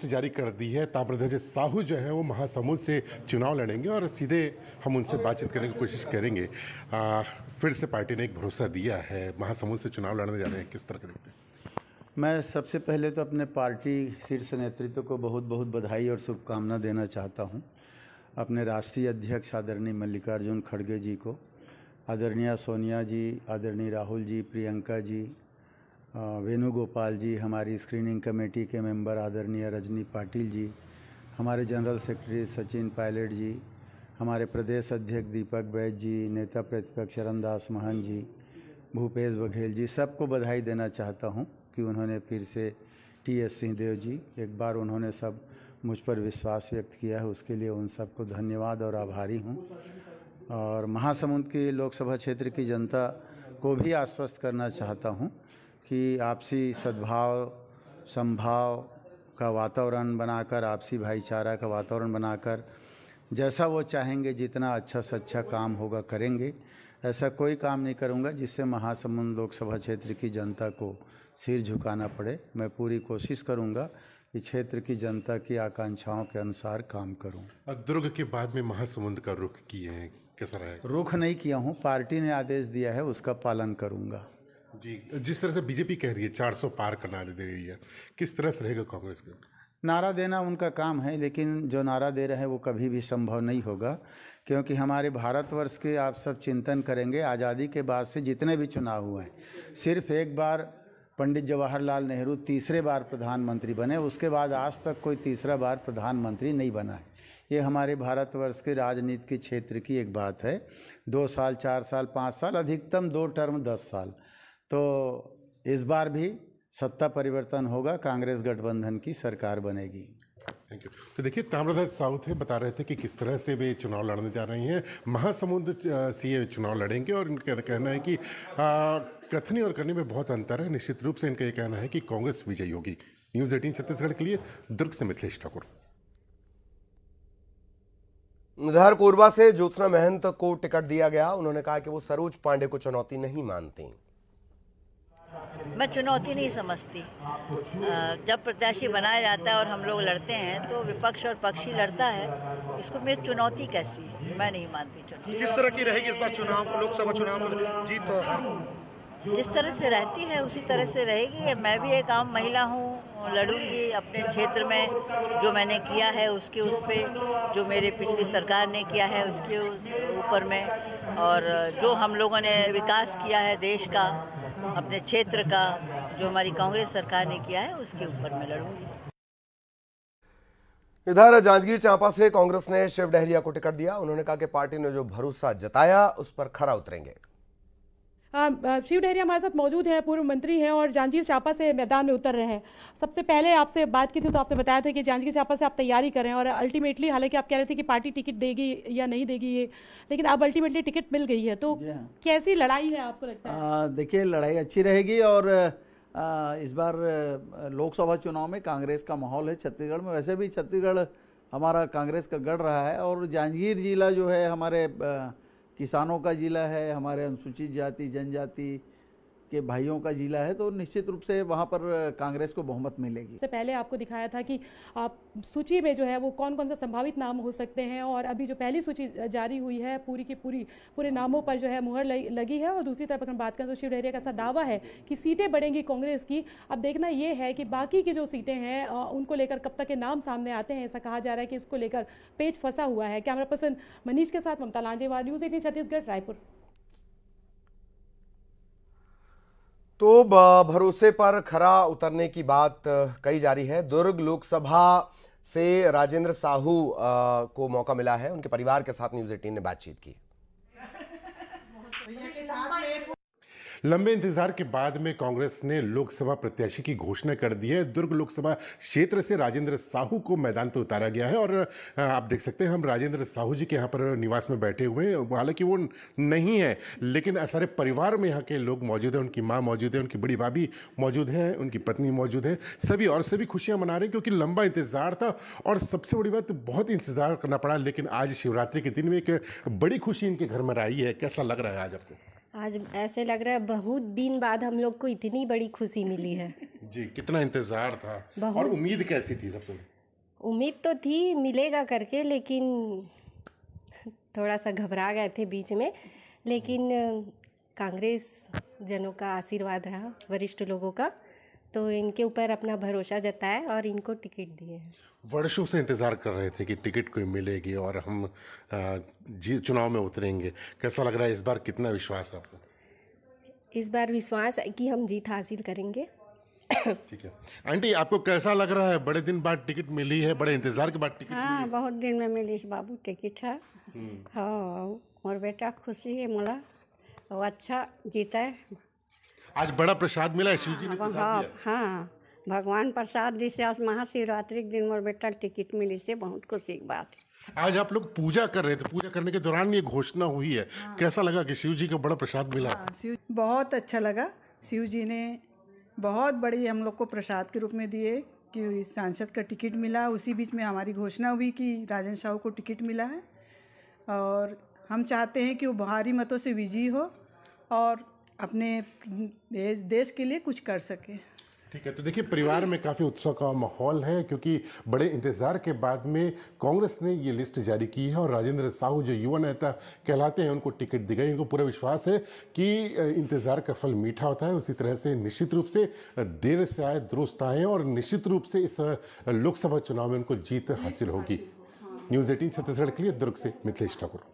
जारी कर दी है ताम्रध्वज साहू जो है वो महासमुंद से चुनाव लड़ेंगे और सीधे हम उनसे बातचीत करने की कोशिश करेंगे आ, फिर से पार्टी ने एक भरोसा दिया है महासमुंद से चुनाव लड़ने जा रहे हैं किस तरह करेंगे मैं सबसे पहले तो अपने पार्टी शीर्ष नेतृत्व को बहुत बहुत बधाई और शुभकामना देना चाहता हूँ अपने राष्ट्रीय अध्यक्ष आदरणीय मल्लिकार्जुन खड़गे जी को आदरणीय सोनिया जी आदरणीय राहुल जी प्रियंका जी वेणुगोपाल जी हमारी स्क्रीनिंग कमेटी के मेंबर आदरणीय रजनी पाटिल जी हमारे जनरल सेक्रेटरी सचिन पायलट जी हमारे प्रदेश अध्यक्ष दीपक बैज जी नेता प्रतिपक्ष चरणदास महन जी भूपेश बघेल जी सबको बधाई देना चाहता हूँ कि उन्होंने फिर से टी एस सिंहदेव जी एक बार उन्होंने सब मुझ पर विश्वास व्यक्त किया है उसके लिए उन सबको धन्यवाद और आभारी हूँ और महासमुंद की लोकसभा क्षेत्र की जनता को भी आश्वस्त करना चाहता हूँ कि आपसी सद्भाव संभाव का वातावरण बनाकर आपसी भाईचारा का वातावरण बनाकर जैसा वो चाहेंगे जितना अच्छा से अच्छा काम होगा करेंगे ऐसा कोई काम नहीं करूँगा जिससे महासमुंद लोकसभा क्षेत्र की जनता को सिर झुकाना पड़े मैं पूरी कोशिश करूँगा कि क्षेत्र की जनता की आकांक्षाओं के अनुसार काम करूँ दुर्ग के बाद में महासमुंद का रुख किए हैं कैसा रहा रुख नहीं किया हूँ पार्टी ने आदेश दिया है उसका पालन करूँगा जी जिस तरह से बीजेपी कह रही है 400 पार करना दे रही है किस तरह से रहेगा कांग्रेस का नारा देना उनका काम है लेकिन जो नारा दे रहे हैं वो कभी भी संभव नहीं होगा क्योंकि हमारे भारतवर्ष के आप सब चिंतन करेंगे आज़ादी के बाद से जितने भी चुनाव हुए हैं सिर्फ एक बार पंडित जवाहरलाल नेहरू तीसरे बार प्रधानमंत्री बने उसके बाद आज तक कोई तीसरा बार प्रधानमंत्री नहीं बना है ये हमारे भारतवर्ष के राजनीति के क्षेत्र की एक बात है दो साल चार साल पाँच साल अधिकतम दो टर्म दस साल तो इस बार भी सत्ता परिवर्तन होगा कांग्रेस गठबंधन की सरकार बनेगी थैंक यू तो देखिए ताम्रध्वज साहू थे बता रहे थे कि किस तरह से वे चुनाव लड़ने जा रही हैं महासमुंद सीए चुनाव लड़ेंगे और इनका कहना है कि कथनी और करनी में बहुत अंतर है निश्चित रूप से इनका ये कहना है कि कांग्रेस विजयी होगी न्यूज़ एटीन छत्तीसगढ़ के लिए दुर्ग से मिथिलेश ठाकुर उधर कोरबा से ज्योत्सना महंत को टिकट दिया गया उन्होंने कहा कि वो सरोज पांडे को चुनौती नहीं मानते मैं चुनौती नहीं समझती जब प्रत्याशी बनाया जाता है और हम लोग लड़ते हैं तो विपक्ष और पक्षी लड़ता है इसको मेरी चुनौती कैसी मैं नहीं मानती चुनौती किस तरह की रहेगी इस बार चुनाव लोकसभा चुनाव जीत और हार जिस तरह से रहती है उसी तरह से रहेगी मैं भी एक आम महिला हूँ लड़ूंगी अपने क्षेत्र में जो मैंने किया है उसके उस पर जो मेरे पिछली सरकार ने किया है उसके ऊपर में और जो हम लोगों ने विकास किया है देश का अपने क्षेत्र का जो हमारी कांग्रेस सरकार ने किया है उसके ऊपर मैं लड़ूंगी इधर जांजगीर चांपा से कांग्रेस ने शिव डहरिया को टिकट दिया उन्होंने कहा कि पार्टी ने जो भरोसा जताया उस पर खरा उतरेंगे हाँ, शिव डहरिया हमारे साथ मौजूद है पूर्व मंत्री हैं और जांजगीर चापा से मैदान में उतर रहे हैं सबसे पहले आपसे बात की थी तो आपने बताया था कि जांजगीर चापा से आप तैयारी करें और अल्टीमेटली हालांकि आप कह रहे थे कि पार्टी टिकट देगी या नहीं देगी ये लेकिन अब अल्टीमेटली टिकट मिल गई है तो हाँ। कैसी लड़ाई है आपको लगता है देखिए लड़ाई अच्छी रहेगी और इस बार लोकसभा चुनाव में कांग्रेस का माहौल है छत्तीसगढ़ में वैसे भी छत्तीसगढ़ हमारा कांग्रेस का गढ़ रहा है और जांजगीर जिला जो है हमारे आ, किसानों का ज़िला है हमारे अनुसूचित जाति जनजाति के भाइयों का जिला है तो निश्चित रूप से वहाँ पर कांग्रेस को बहुमत मिलेगी इससे पहले आपको दिखाया था कि आप सूची में जो है वो कौन कौन सा संभावित नाम हो सकते हैं और अभी जो पहली सूची जारी हुई है पूरी की पूरी पूरे नामों पर जो है मुहर लगी है और दूसरी तरफ अगर हम बात करें तो शिव डहरिया का ऐसा दावा है कि सीटें बढ़ेंगी कांग्रेस की अब देखना यह है कि बाकी की जो सीटें हैं उनको लेकर कब तक के नाम सामने आते हैं ऐसा कहा जा रहा है कि इसको लेकर पेज फंसा हुआ है कैमरा पर्सन मनीष के साथ ममता लांजेवार न्यूज़ एटीन छत्तीसगढ़ रायपुर तो भरोसे पर खरा उतरने की बात कही जा रही है दुर्ग लोकसभा से राजेंद्र साहू को मौका मिला है उनके परिवार के साथ न्यूज एटीन ने बातचीत की लंबे इंतजार के बाद में कांग्रेस ने लोकसभा प्रत्याशी की घोषणा कर दी है दुर्ग लोकसभा क्षेत्र से राजेंद्र साहू को मैदान पर उतारा गया है और आप देख सकते हैं हम राजेंद्र साहू जी के यहाँ पर निवास में बैठे हुए हैं हालांकि वो नहीं है लेकिन सारे परिवार में यहाँ के लोग मौजूद हैं उनकी माँ मौजूद है उनकी बड़ी भाभी मौजूद है उनकी पत्नी मौजूद है सभी और सभी खुशियाँ मना रहे हैं क्योंकि लंबा इंतजार था और सबसे बड़ी बात बहुत इंतजार करना पड़ा लेकिन आज शिवरात्रि के दिन में एक बड़ी खुशी इनके घर में आई है कैसा लग रहा है आज आपको आज ऐसे लग रहा है बहुत दिन बाद हम लोग को इतनी बड़ी खुशी मिली है जी कितना इंतज़ार था और उम्मीद कैसी थी सब उम्मीद तो थी मिलेगा करके लेकिन थोड़ा सा घबरा गए थे बीच में लेकिन कांग्रेस जनों का आशीर्वाद रहा वरिष्ठ लोगों का तो इनके ऊपर अपना भरोसा जताया और इनको टिकट दिए हैं वर्षों से इंतज़ार कर रहे थे कि टिकट कोई मिलेगी और हम जी चुनाव में उतरेंगे कैसा लग रहा है इस बार कितना विश्वास है आपको इस बार विश्वास है कि हम जीत हासिल करेंगे ठीक है आंटी आपको कैसा लग रहा है बड़े दिन बाद टिकट मिली है बड़े इंतजार के बाद टिकट हाँ बहुत दिन में मिली बाबू टिकट है हम्म। हाँ और बेटा खुशी है मोला और अच्छा जीता है आज बड़ा प्रसाद मिला है शिव जी ने प्रसाद हाँ, दिया हाँ भगवान प्रसाद जी से आज महाशिवरात्रि के दिन मोर बेटा टिकट मिली से बहुत खुशी की बात है आज आप लोग पूजा कर रहे थे पूजा करने के दौरान ये घोषणा हुई है हाँ। कैसा लगा कि शिव जी को बड़ा प्रसाद मिला हाँ, शिव बहुत अच्छा लगा शिव जी ने बहुत बड़ी हम लोग को प्रसाद के रूप में दिए कि सांसद का टिकट मिला उसी बीच में हमारी घोषणा हुई कि राजन साहू को टिकट मिला है और हम चाहते हैं कि वो भारी मतों से विजयी हो और अपने देश देश के लिए कुछ कर सके ठीक है तो देखिए परिवार में काफ़ी उत्सव का माहौल है क्योंकि बड़े इंतजार के बाद में कांग्रेस ने ये लिस्ट जारी की है और राजेंद्र साहू जो युवा नेता कहलाते हैं उनको टिकट दी गई उनको पूरा विश्वास है कि इंतजार का फल मीठा होता है उसी तरह से निश्चित रूप से देर से आए दुरुस्त आए और निश्चित रूप से इस लोकसभा चुनाव में उनको जीत हासिल होगी न्यूज़ एटीन छत्तीसगढ़ के लिए दुर्ग से मिथिलेश ठाकुर